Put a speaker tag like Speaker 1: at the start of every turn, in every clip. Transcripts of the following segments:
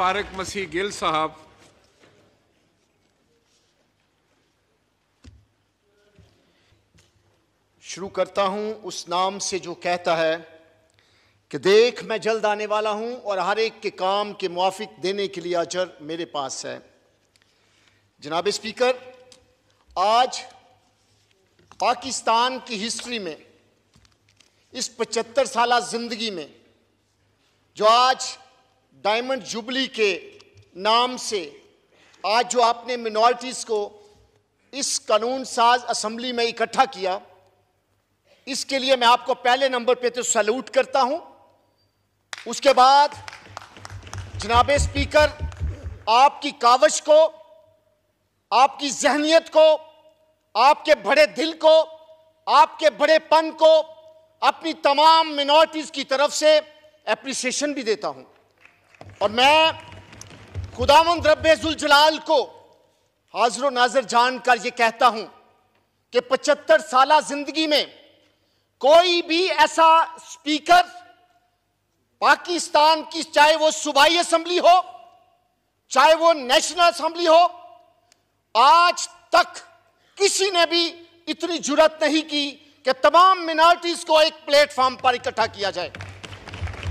Speaker 1: तारक मसीह गिल साहब शुरू करता हूं उस नाम से जो कहता है कि देख मैं जल्द आने वाला हूं और हर एक के काम के मुआफिक देने के लिए अजर मेरे पास है जनाब स्पीकर आज पाकिस्तान की हिस्ट्री में इस पचहत्तर साल ज़िंदगी में जो आज डायमंड जुबली के नाम से आज जो आपने मिनोरिटीज़ को इस कानून साज असम्बली में इकट्ठा किया इसके लिए मैं आपको पहले नंबर पे तो सैल्यूट करता हूं उसके बाद जनाब स्पीकर आपकी कावश को आपकी जहनीत को आपके बड़े दिल को आपके बड़े पन को अपनी तमाम मिनोरिटीज़ की तरफ से अप्रिसिएशन भी देता हूं और मैं खुदामंद जलाल को हाजिर नाजर जान कर ये कहता हूं कि पचहत्तर साल जिंदगी में कोई भी ऐसा स्पीकर पाकिस्तान की चाहे वो सूबाई असम्बली हो चाहे वो नेशनल असम्बली हो आज तक किसी ने भी इतनी जरूरत नहीं की कि तमाम मिनार्टीज को एक प्लेटफॉर्म पर इकट्ठा किया जाए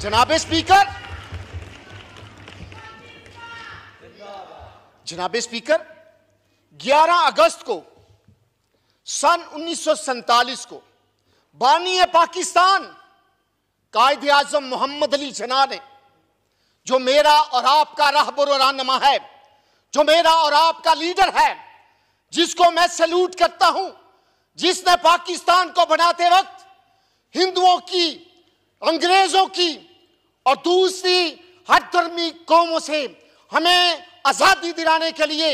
Speaker 1: जनाब स्पीकर जनाब स्पीकर 11 अगस्त को सन उन्नीस को बानी पाकिस्तान कायद आजम मोहम्मद अली जना ने जो मेरा और आपका राहबर रहनमा है जो मेरा और आपका लीडर है जिसको मैं सल्यूट करता हूं जिसने पाकिस्तान को बनाते वक्त हिंदुओं की अंग्रेजों की और दूसरी हर धर्मी कौमों से हमें आज़ादी दिलाने के लिए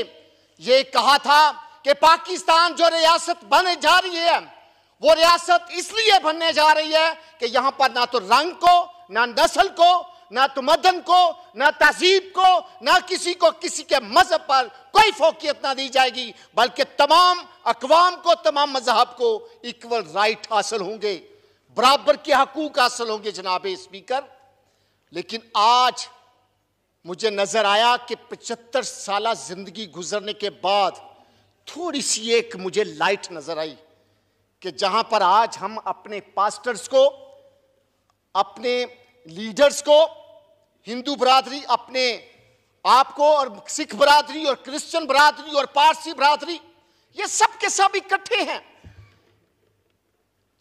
Speaker 1: ये कहा था कि पाकिस्तान जो रियासत बने जा रही है वो रियासत इसलिए बनने जा रही है कि यहां पर ना तो रंग को ना नस्ल को ना तुमदन तो को ना तहजीब को ना किसी को किसी के मजहब पर कोई फोकियत ना दी जाएगी बल्कि तमाम अकवाम को तमाम मजहब को इक्वल राइट हासिल होंगे बराबर के हकूक हासिल होंगे जनाब स्पीकर लेकिन आज मुझे नज़र आया कि पचहत्तर साल जिंदगी गुजरने के बाद थोड़ी सी एक मुझे लाइट नज़र आई कि जहां पर आज हम अपने पास्टर्स को अपने लीडर्स को हिंदू बरादरी अपने आप को और सिख बरादरी और क्रिश्चियन बरादरी और पारसी बरादरी ये सब के सब इकट्ठे हैं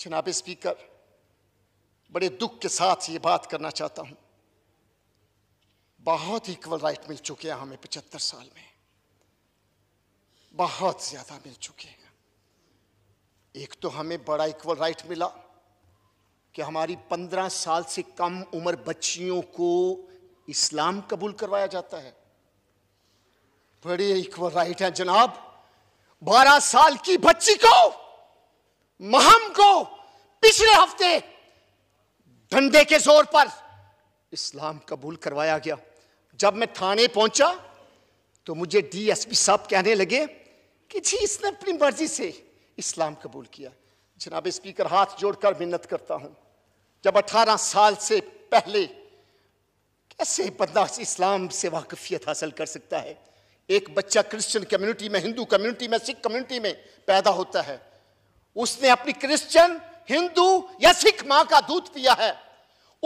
Speaker 1: जनाब स्पीकर बड़े दुख के साथ ये बात करना चाहता हूं बहुत इक्वल राइट मिल चुके हैं हमें पचहत्तर साल में बहुत ज्यादा मिल चुके हैं एक तो हमें बड़ा इक्वल राइट मिला कि हमारी पंद्रह साल से कम उम्र बच्चियों को इस्लाम कबूल करवाया जाता है बड़े इक्वल राइट है जनाब बारह साल की बच्ची को महम को पिछले हफ्ते धंधे के जोर पर इस्लाम कबूल करवाया गया जब मैं थाने पहुंचा तो मुझे डीएसपी साहब कहने लगे कि जी इसने अपनी मर्जी से इस्लाम कबूल किया जनाब स्पीकर हाथ जोड़कर मिन्नत करता हूं जब 18 साल से पहले कैसे बंदा इस्लाम से वाकफियत हासिल कर सकता है एक बच्चा क्रिश्चियन कम्युनिटी में हिंदू कम्युनिटी में सिख कम्युनिटी में पैदा होता है उसने अपनी क्रिश्चियन हिंदू या सिख मां का दूध पिया है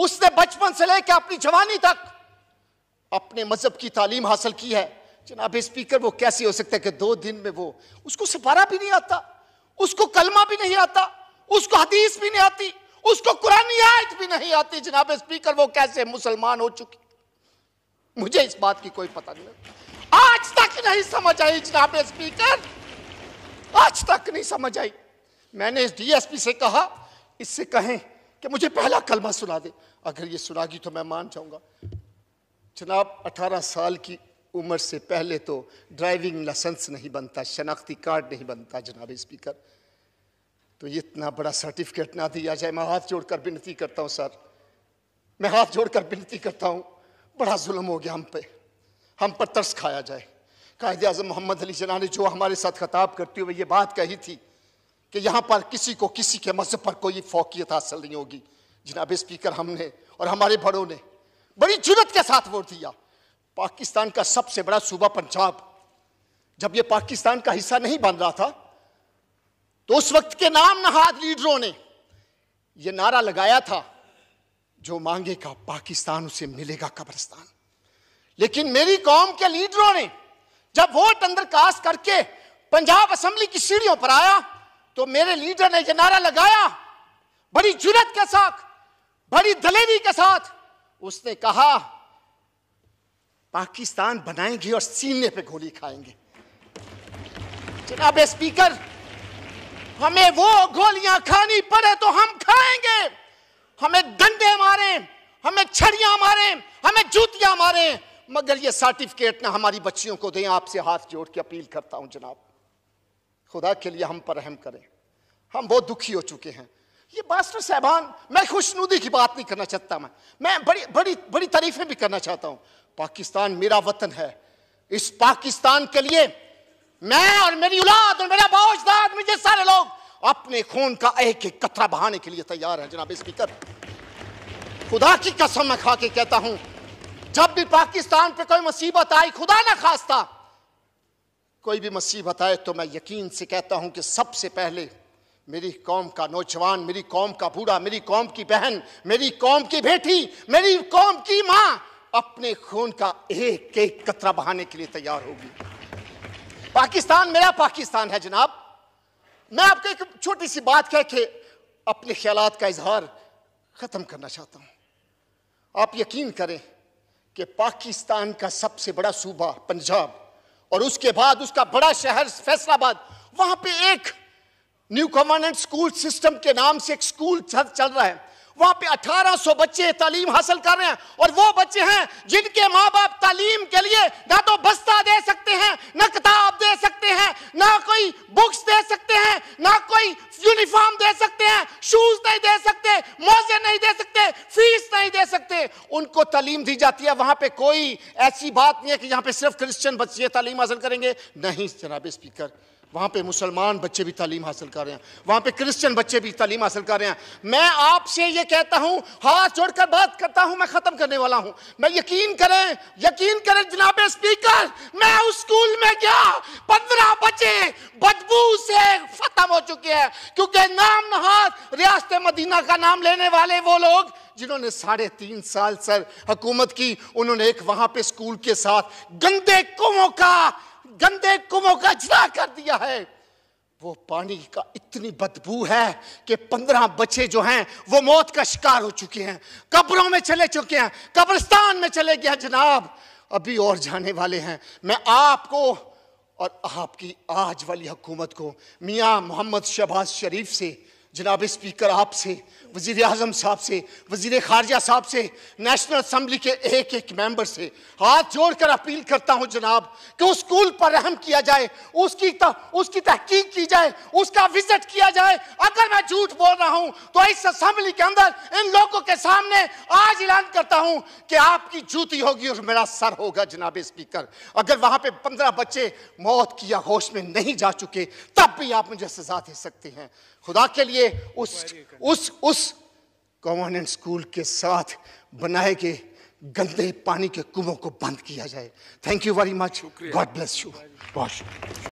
Speaker 1: उसने बचपन से लेकर अपनी जवानी तक अपने मजहब की तालीम हासिल की है जनाब स्पीकर वो कैसे हो सकता है कि दो दिन में वो उसको सपारा भी नहीं आता उसको कलमा भी नहीं आता उसको हदीस भी नहीं आती उसको कुरानी आयत भी नहीं आती जनाब स्पीकर वो कैसे मुसलमान हो चुकी मुझे इस बात की कोई पता नहीं आज तक नहीं समझ आई जनाब स्पीकर आज तक नहीं समझ आई मैंने इस डीएसपी से कहा इससे कहें कि मुझे पहला कलमा सुना दे अगर ये सुनागी तो मैं मान जाऊंगा जनाब 18 साल की उम्र से पहले तो ड्राइविंग लाइसेंस नहीं बनता शनाख्ती कार्ड नहीं बनता जनाब स्पीकर तो ये इतना बड़ा सर्टिफिकेट ना दिया जाए मैं हाथ जोड़कर विनती करता हूँ सर मैं हाथ जोड़कर विनती करता हूँ बड़ा जुल्म हो गया हम पे हम पर तरस खाया जाए कायद अजम मोहम्मद अली जना ने जो हमारे साथ खताब करते हुए ये बात कही थी कि यहाँ पर किसी को किसी के मजहब पर कोई फोकियत हासिल नहीं होगी जनाब स्पीकर हमने और हमारे बड़ों ने बड़ी जुरत के साथ वोट दिया पाकिस्तान का सबसे बड़ा सूबा पंजाब जब ये पाकिस्तान का हिस्सा नहीं बन रहा था तो उस वक्त के नाम नहाद लीडरों ने यह नारा लगाया था जो मांगेगा पाकिस्तान उसे मिलेगा कब्रिस्तान लेकिन मेरी कौम के लीडरों ने जब वोट अंदर कास्ट करके पंजाब असेंबली की सीढ़ियों पर आया तो मेरे लीडर ने यह नारा लगाया बड़ी जुरत के साथ बड़ी दलेरी के साथ उसने कहा पाकिस्तान बनाएंगे और सीने पे गोली खाएंगे जनाब स्पीकर हमें वो गोलियां खानी पड़े तो हम खाएंगे हमें डंडे मारे हमें छड़ियां मारे हमें जूतियां मारे मगर ये सर्टिफिकेट ना हमारी बच्चियों को दें आपसे हाथ जोड़ के अपील करता हूं जनाब खुदा के लिए हम पर रहम करें हम बहुत दुखी हो चुके हैं ये मास्टर साहबान मैं खुशनुदी की बात नहीं करना चाहता मैं मैं बड़ी बड़ी बड़ी तारीफें भी करना चाहता हूँ पाकिस्तान मेरा वतन है इस पाकिस्तान के लिए मैं और मेरी औलाद और मेरा बाउजदाद मुझे सारे लोग अपने खून का एक एक कतरा बहाने के लिए तैयार है जनाब स्पीकर खुदा की कसम मैं खा के कहता हूं जब भी पाकिस्तान पे कोई मुसीबत आई खुदा ना खास्ता कोई भी मुसीबत आए तो मैं यकीन से कहता हूं कि सबसे पहले मेरी कौम का नौजवान मेरी कौम का बूढ़ा मेरी कौम की बहन मेरी कौम की बेटी मेरी कौम की माँ अपने खून का एक एक कतरा बहाने के लिए तैयार होगी पाकिस्तान मेरा पाकिस्तान है जनाब मैं आपको एक छोटी सी बात कह के अपने ख्याल का इजहार ख़त्म करना चाहता हूँ आप यकीन करें कि पाकिस्तान का सबसे बड़ा सूबा पंजाब और उसके बाद उसका बड़ा शहर फैसलाबाद वहाँ पे एक न्यू कॉमनेंट स्कूल सिस्टम के नाम से एक स्कूल चल चल रहा है वहां पे 1800 बच्चे तालीम हासिल कर रहे हैं और वो बच्चे हैं जिनके माँ बाप तालीम के लिए ना तो बस्ता दे सकते हैं ना किताब दे सकते हैं ना कोई बुक्स दे सकते हैं ना कोई यूनिफॉर्म दे सकते हैं शूज नहीं दे सकते मोजे नहीं दे सकते फीस नहीं दे सकते उनको तालीम दी जाती है वहां पर कोई ऐसी बात नहीं है कि यहाँ पे सिर्फ क्रिश्चियन बच्चे तालीम हासिल करेंगे नहीं जनाब स्पीकर वहाँ पे मुसलमान बच्चे भी तालीम हासिल कर रहे हैं वहाँ पे क्रिश्चियन बच्चे भी तालीम हासिल कर रहे हैं मैं आपसे ये कहता हूँ हाथ जोड़कर बात करता हूँ मैं ख़त्म करने वाला हूँ मैं यकीन करें यकीन करें जनाब स्पीकर मैं उस स्कूल में गया पंद्रह बच्चे बदबू से खत्म हो चुके हैं क्योंकि नाम नहात रियासत मदीना का नाम लेने वाले वो लोग जिन्होंने साढ़े तीन साल सर हकूमत की उन्होंने एक वहाँ पे स्कूल के साथ गंदे कुओं का गंदे कुमों का जिला कर दिया है वो पानी का इतनी बदबू है कि पंद्रह बच्चे जो हैं वो मौत का शिकार हो चुके हैं कब्रों में चले चुके हैं कब्रिस्तान में चले गया जनाब अभी और जाने वाले हैं मैं आपको और आपकी आज वाली हुकूमत को मियाँ मोहम्मद शहबाज शरीफ से जनाब स्पीकर आपसे वजीर अजम साहब से वजीर खारजा साहब से नेशनल असम्बली के एक एक मेंबर से हाथ जोड़कर अपील करता हूं जनाब कि उस स्कूल पर रहम किया जाए उसकी त, उसकी तहकीक की जाए उसका विजिट किया जाए अगर मैं झूठ बोल रहा हूं तो इस असम्बली के अंदर इन लोगों के सामने आज ऐलान करता हूं कि आपकी जूती होगी और मेरा सर होगा जनाब स्पीकर अगर वहां पर पंद्रह बच्चे मौत की या होश में नहीं जा चुके तब भी आप मुझे सजा दे सकते हैं खुदा के लिए उस उस उस कॉमन स्कूल के साथ बनाए गए गंदे पानी के कुओं को बंद किया जाए thank you very much God bless you बहुत